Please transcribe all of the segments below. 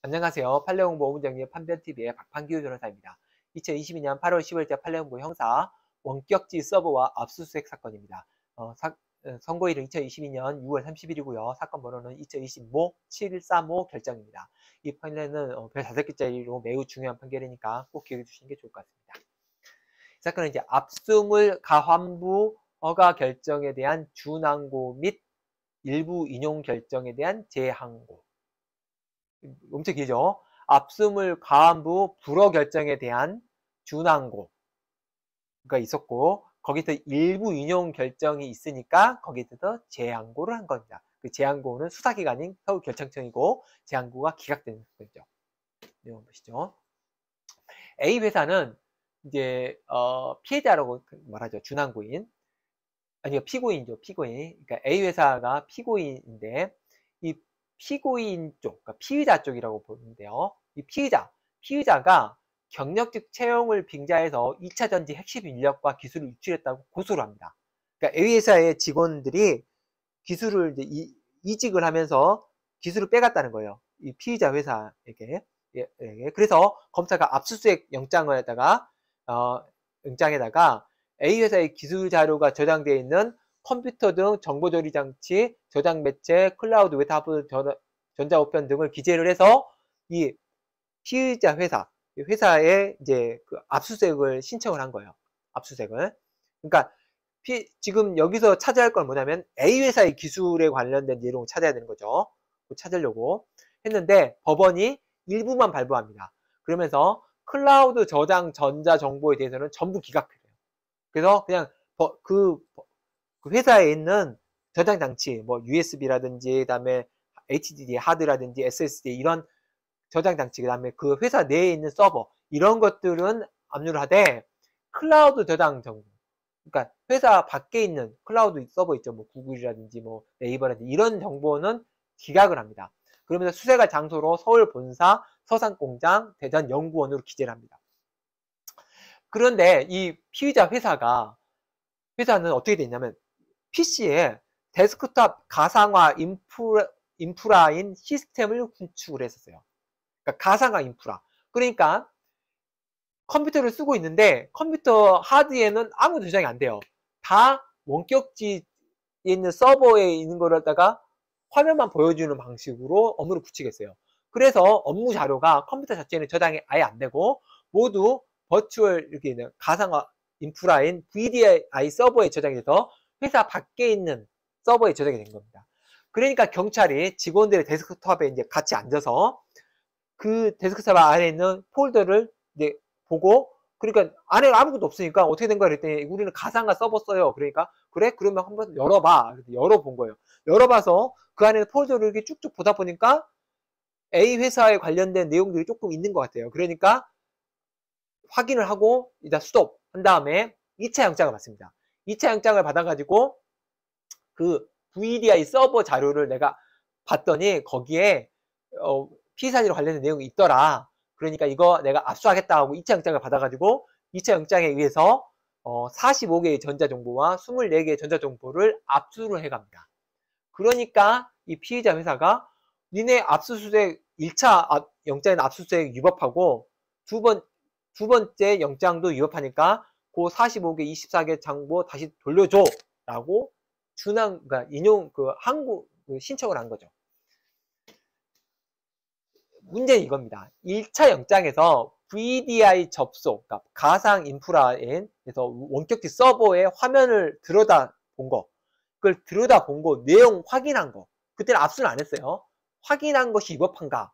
안녕하세요. 판례공보5문정리의 판변TV의 박판규 변호사입니다. 2022년 8월 10일자 판례공보 형사 원격지 서버와 압수수색 사건입니다. 어, 사, 어, 선고일은 2022년 6월 30일이고요. 사건 번호는 2025 735 결정입니다. 이 판례는 어, 별 5개짜리로 매우 중요한 판결이니까 꼭 기억해 주시는 게 좋을 것 같습니다. 이 사건은 이제 압수물 가환부 허가 결정에 대한 준항고 및 일부 인용 결정에 대한 재항고 엄청 길죠. 압수물 가안부 불허 결정에 대한 준항고가 있었고 거기서 일부 인용 결정이 있으니까 거기서 재항고를 한 겁니다. 그 재항고는 수사기관인 서울결정청이고 재항고가 기각된 거죠. 내용 보시죠. A 회사는 이제 어, 피해자라고 말하죠. 준항고인 아니요 피고인이죠. 피고인. 그러니까 A 회사가 피고인인데 이 피고인 쪽, 그러니까 피의자 쪽이라고 보는데요. 이 피의자, 피의자가 경력직 채용을 빙자해서 2차 전지 핵심 인력과 기술을 유출했다고 고소를 합니다. 그러니까 A회사의 직원들이 기술을 이제 이직을 하면서 기술을 빼갔다는 거예요. 이 피의자 회사에게. 예, 예. 그래서 검사가 압수수색 영장에다가 어, 영장에다가 A 회사의 기술 자료가 저장되어 있는 컴퓨터 등 정보 조리 장치, 저장 매체, 클라우드 웹하브 전자우편 등을 기재를 해서 이 피의자 회사, 회사에 이제 그 압수수색을 신청을 한 거예요. 압수수색을. 그러니까 피, 지금 여기서 차지할건 뭐냐면 A 회사의 기술에 관련된 내용을 찾아야 되는 거죠. 찾으려고 했는데 법원이 일부만 발부합니다. 그러면서 클라우드 저장 전자 정보에 대해서는 전부 기각해요. 그래서 그냥 그그 회사에 있는 저장 장치, 뭐 USB라든지, 그다음에 HDD 하드라든지 SSD 이런 저장 장치, 그다음에 그 회사 내에 있는 서버 이런 것들은 압류를 하되 클라우드 저장 정보, 그러니까 회사 밖에 있는 클라우드 서버 있죠, 뭐 구글이라든지 뭐 네이버라든지 이런 정보는 기각을 합니다. 그러면 수세가 장소로 서울 본사, 서산 공장, 대전 연구원으로 기재를 합니다. 그런데 이 피의자 회사가 회사는 어떻게 됐냐면 PC에 데스크탑 가상화 인프라, 인 시스템을 구축을 했었어요. 그러니까 가상화 인프라. 그러니까 컴퓨터를 쓰고 있는데 컴퓨터 하드에는 아무 도 저장이 안 돼요. 다 원격지에 있는 서버에 있는 거를 다가 화면만 보여주는 방식으로 업무를 붙이겠어요. 그래서 업무 자료가 컴퓨터 자체에는 저장이 아예 안 되고 모두 버추얼 이렇게 있는 가상화 인프라인 VDI 서버에 저장이 돼서 회사 밖에 있는 서버에 저장이 된 겁니다. 그러니까 경찰이 직원들의 데스크톱에 이제 같이 앉아서 그데스크탑 안에 있는 폴더를 이제 보고 그러니까 안에 아무것도 없으니까 어떻게 된 거야 그랬더니 우리는 가상화 서버 써요. 그러니까 그래 그러면 한번 열어봐. 열어본 거예요. 열어봐서 그 안에 폴더를 이렇게 쭉쭉 보다 보니까 A 회사에 관련된 내용들이 조금 있는 것 같아요. 그러니까 확인을 하고 일단 수독 한 다음에 2차 영장을 받습니다. 2차 영장을 받아가지고 그 VDI 서버 자료를 내가 봤더니 거기에 어, 피의사진과 관련된 내용이 있더라. 그러니까 이거 내가 압수하겠다 하고 2차 영장을 받아가지고 2차 영장에 의해서 어, 45개의 전자정보와 24개의 전자정보를 압수를 해갑니다. 그러니까 이 피의자 회사가 니네 압수수색 1차 아, 영장에 압수수색 위법하고 두 번, 두 번째 영장도 위법하니까 그 45개, 24개 장부 다시 돌려줘. 라고 준항, 그니까 인용, 그 항구, 그 신청을 한 거죠. 문제는 이겁니다. 1차 영장에서 VDI 접속, 그러니까 가상 인프라에서 원격지 서버의 화면을 들여다 본 거, 그걸 들여다 본 거, 내용 확인한 거, 그때는 압수는 안 했어요. 확인한 것이 위법한가?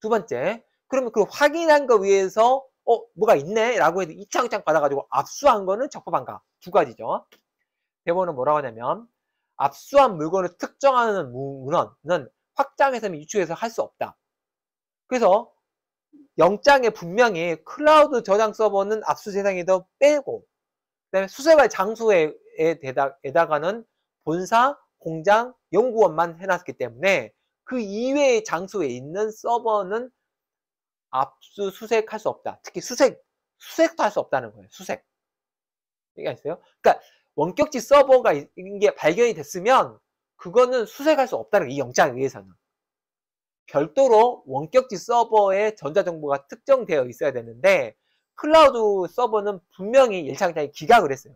두 번째, 그러면 그 확인한 거위해서 어 뭐가 있네 라고 해서 이창이창 받아가지고 압수한 거는 적법한가 두 가지죠 대본은 뭐라고 하냐면 압수한 물건을 특정하는 문헌은 확장해서 유추해서 할 수 없다 그래서 영장에 분명히 클라우드 저장 서버는 압수 대상에도 빼고 그다음에 수세발 장소에 에다가는 본사, 공장, 연구원만 해놨기 때문에 그 이외의 장소에 있는 서버는 압수수색할 수 없다. 특히 수색, 수색도 할 수 없다는 거예요. 수색. 이기가 있어요. 그러니까 원격지 서버가 있는 게 발견이 됐으면 그거는 수색할 수 없다는 거예요. 이 영장에 의해서는. 별도로 원격지 서버의 전자정보가 특정되어 있어야 되는데 클라우드 서버는 분명히 일상장에 기각을 했어요.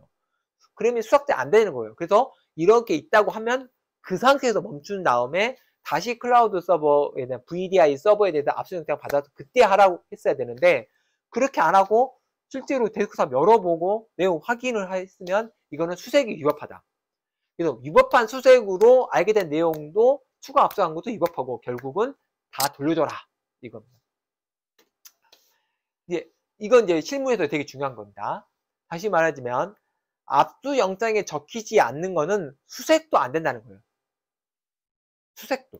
그러면 수락대 안 되는 거예요. 그래서 이렇게 있다고 하면 그 상태에서 멈춘 다음에 다시 클라우드 서버에 대한 VDI 서버에 대한 압수정장 받아서 그때 하라고 했어야 되는데 그렇게 안 하고 실제로 데스크탑 열어보고 내용 확인을 했으면 이거는 수색이 위법하다. 그래서 위법한 수색으로 알게 된 내용도 추가 압수한 것도 위법하고 결국은 다 돌려줘라 이겁니다. 이제 이건 이제 실무에서 되게 중요한 겁니다. 다시 말하자면 압수 영장에 적히지 않는 거는 수색도 안 된다는 거예요. 수색도.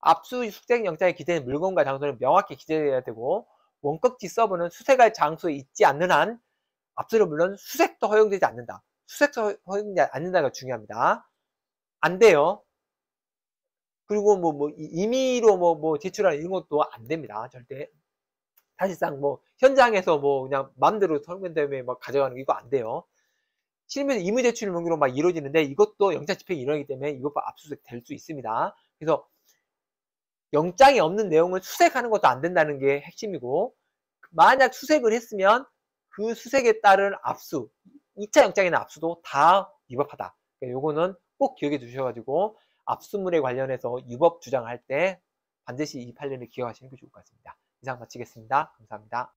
압수 수색 영장에 기재된 물건과 장소는 명확히 기재되어야 되고 원격지 서버는 수색할 장소에 있지 않는 한 압수는 물론 수색도 허용되지 않는다. 수색도 허용되지 않는다가 중요합니다. 안 돼요. 그리고 뭐, 뭐, 임의로 뭐, 뭐, 제출하는 이런 것도 안 됩니다. 절대. 사실상 뭐, 현장에서 뭐, 그냥 마음대로 설문 때문에 막 가져가는 이거 안 돼요. 실에서 임의 제출 명기로 막 이루어지는데 이것도 영장 집행 일어나기 때문에 이것도 압수수색 될 수 있습니다. 그래서 영장이 없는 내용을 수색하는 것도 안 된다는 게 핵심이고 만약 수색을 했으면 그 수색에 따른 압수 2차 영장이나 압수도 다 위법하다. 그러니까 요거는 꼭 기억해 두셔가지고 압수물에 관련해서 위법 주장할 때 반드시 이 판례를 기억하시는 게 좋을 것 같습니다. 이상 마치겠습니다. 감사합니다.